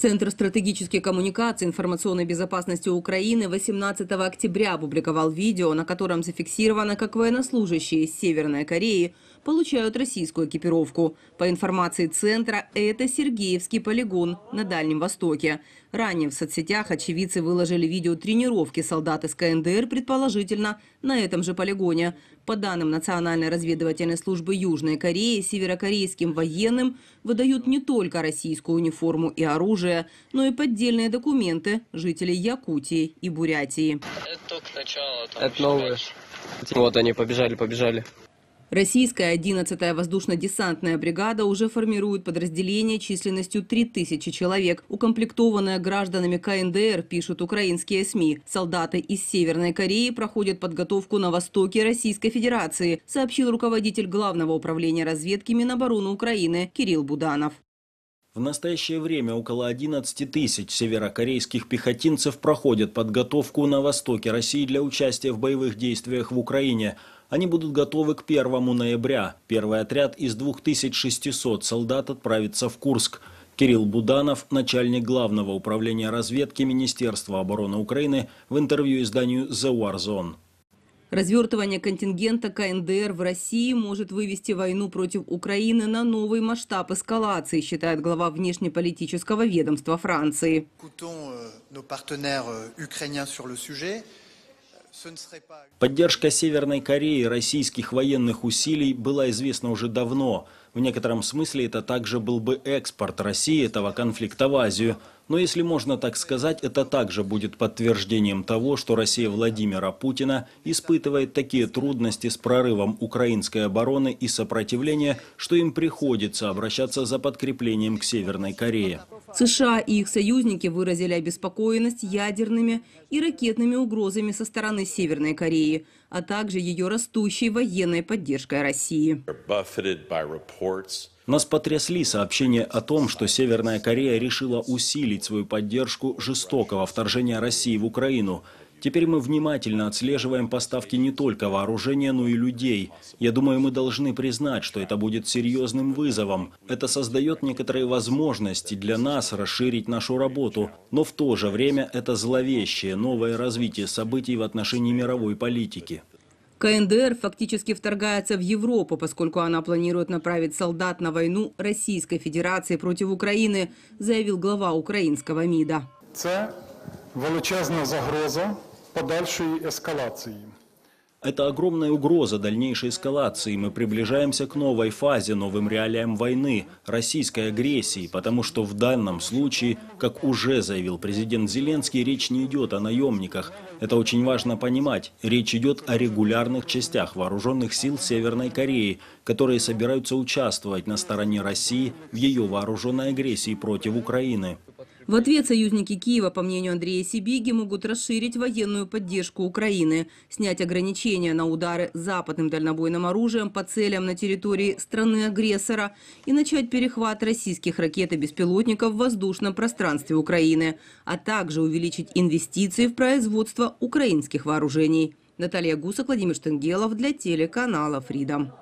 Центр стратегических коммуникаций информационной безопасности Украины 18 октября опубликовал видео, на котором зафиксировано, как военнослужащие из Северной Кореи – получают российскую экипировку. По информации Центра, это Сергеевский полигон на Дальнем Востоке. Ранее в соцсетях очевидцы выложили видео тренировки солдат из КНДР, предположительно, на этом же полигоне. По данным Национальной разведывательной службы Южной Кореи, северокорейским военным выдают не только российскую униформу и оружие, но и поддельные документы жителей Якутии и Бурятии. Это только новое. Вот они побежали, побежали. Российская 11-я воздушно-десантная бригада уже формирует подразделение численностью 3000 человек, укомплектованное гражданами КНДР, пишут украинские СМИ. Солдаты из Северной Кореи проходят подготовку на востоке Российской Федерации, сообщил руководитель Главного управления разведки Минобороны Украины Кирилл Буданов. В настоящее время около 11 тысяч северокорейских пехотинцев проходят подготовку на востоке России для участия в боевых действиях в Украине. Они будут готовы к 1 ноября. Первый отряд из 2600 солдат отправится в Курск. Кирилл Буданов, начальник главного управления разведки Министерства обороны Украины, в интервью изданию «The War Zone». Развертывание контингента КНДР в России может вывести войну против Украины на новый масштаб эскалации, считает глава внешнеполитического ведомства Франции. Э, э, Поддержка Северной Кореи российских военных усилий была известна уже давно. В некотором смысле это также был бы экспорт России этого конфликта в Азию. Но если можно так сказать, это также будет подтверждением того, что Россия Владимира Путина испытывает такие трудности с прорывом украинской обороны и сопротивления, что им приходится обращаться за подкреплением к Северной Корее. США и их союзники выразили обеспокоенность ядерными и ракетными угрозами со стороны Северной Кореи, а также ее растущей военной поддержкой России. Нас потрясли сообщения о том, что Северная Корея решила усилить свою поддержку жестокого вторжения России в Украину. Теперь мы внимательно отслеживаем поставки не только вооружения, но и людей. Я думаю, мы должны признать, что это будет серьезным вызовом. Это создает некоторые возможности для нас расширить нашу работу, но в то же время это зловещее новое развитие событий в отношении мировой политики. КНДР фактически вторгается в Европу, поскольку она планирует направить солдат на войну Российской Федерации против Украины, заявил глава украинского МИДа. Это величезная загроза подальшої эскалации. Это огромная угроза дальнейшей эскалации. Мы приближаемся к новой фазе, новым реалиям войны, российской агрессии, потому что в данном случае, как уже заявил президент Зеленский, речь не идет о наемниках. Это очень важно понимать. Речь идет о регулярных частях вооруженных сил Северной Кореи, которые собираются участвовать на стороне России в ее вооруженной агрессии против Украины. В ответ союзники Киева, по мнению Андрея Сибиги, могут расширить военную поддержку Украины, снять ограничения на удары западным дальнобойным оружием по целям на территории страны-агрессора и начать перехват российских ракет и беспилотников в воздушном пространстве Украины, а также увеличить инвестиции в производство украинских вооружений. Наталья Гусак, Владимир Штенгелов для телеканала «Фридом».